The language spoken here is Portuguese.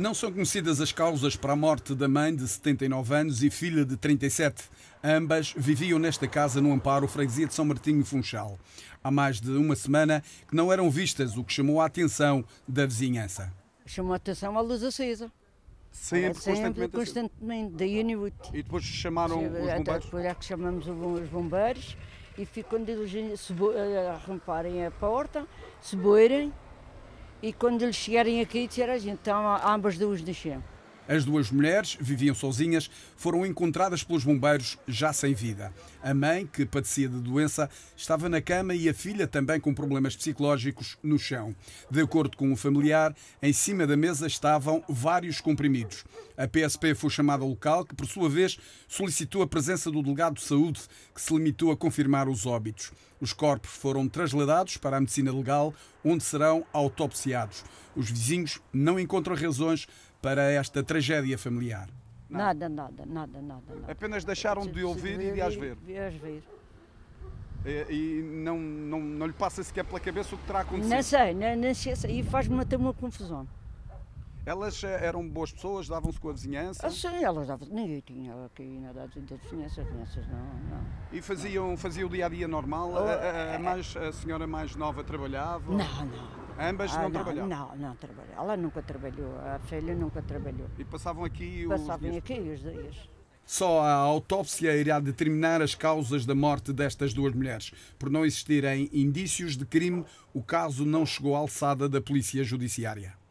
Não são conhecidas as causas para a morte da mãe de 79 anos e filha de 37. Ambas viviam nesta casa no Amparo, freguesia de São Martinho e Funchal. Há mais de uma semana que não eram vistas, o que chamou a atenção da vizinhança. Chamou a atenção a luz acesa. Sempre, sempre constantemente, constantemente daí a E depois chamaram os bombeiros? Depois é que chamamos os bombeiros e diligentes eh, a romperem a porta, se boirem, e quando eles chegarem aqui, disseram assim, então, a gente, então ambas duas nascemos. As duas mulheres viviam sozinhas, foram encontradas pelos bombeiros já sem vida. A mãe, que padecia de doença, estava na cama e a filha, também com problemas psicológicos, no chão. De acordo com um familiar, em cima da mesa estavam vários comprimidos. A PSP foi chamada ao local, que por sua vez solicitou a presença do delegado de saúde, que se limitou a confirmar os óbitos. Os corpos foram trasladados para a medicina legal, onde serão autopsiados. Os vizinhos não encontram razões para esta tragédia familiar? Nada, nada, nada, nada. nada. Apenas deixaram de ouvir e de as ver. De as ver. E, e, não, não, não lhe passa sequer pela cabeça o que terá acontecido? Não sei, não, não sei. E faz-me até uma confusão. Elas eh, eram boas pessoas, davam-se com a vizinhança? Ah, sim, elas davam Ninguém tinha aqui nada de vizinhança, vizinhanças não, não. E faziam, faziam o dia-a-dia -dia normal? Oh, a, a, a, eh, mais, a senhora mais nova trabalhava? Não, não. Ambas ah, não, não trabalharam? Não, não trabalhou. Ela nunca trabalhou, a filha nunca trabalhou. E passavam aqui os Passavam dias... aqui os dias. Só a autópsia irá determinar as causas da morte destas duas mulheres. Por não existirem indícios de crime, o caso não chegou à alçada da Polícia Judiciária.